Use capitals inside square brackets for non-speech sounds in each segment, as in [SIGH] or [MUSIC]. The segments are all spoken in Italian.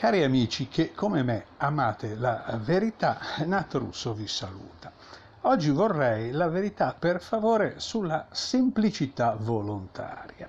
Cari amici che come me amate la verità, Nat Russo vi saluta. Oggi vorrei la verità per favore sulla semplicità volontaria.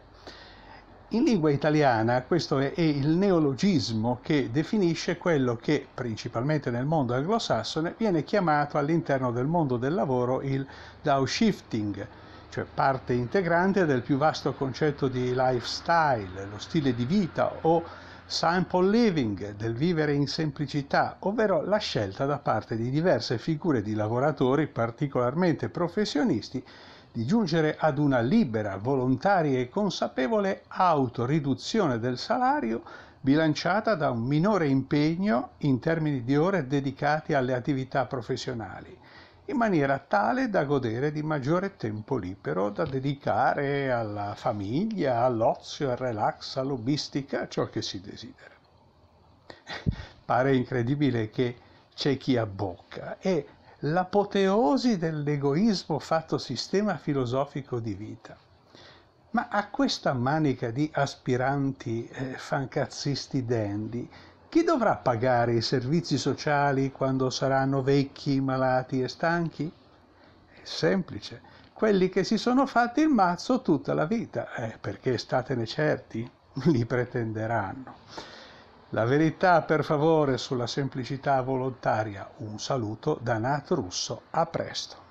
In lingua italiana questo è il neologismo che definisce quello che principalmente nel mondo anglosassone viene chiamato all'interno del mondo del lavoro il downshifting, cioè parte integrante del più vasto concetto di lifestyle, lo stile di vita o Simple Living, del vivere in semplicità, ovvero la scelta da parte di diverse figure di lavoratori, particolarmente professionisti, di giungere ad una libera, volontaria e consapevole autoriduzione del salario bilanciata da un minore impegno in termini di ore dedicate alle attività professionali in maniera tale da godere di maggiore tempo libero da dedicare alla famiglia, all'ozio, al relax, all'hobbistica, ciò che si desidera. [LAUGHS] Pare incredibile che c'è chi abbocca e l'apoteosi dell'egoismo fatto sistema filosofico di vita. Ma a questa manica di aspiranti eh, fancazzisti dandy chi dovrà pagare i servizi sociali quando saranno vecchi, malati e stanchi? È semplice, quelli che si sono fatti il mazzo tutta la vita, eh, perché statene certi, [LAUGHS] li pretenderanno. La verità per favore sulla semplicità volontaria. Un saluto da Nat Russo, a presto.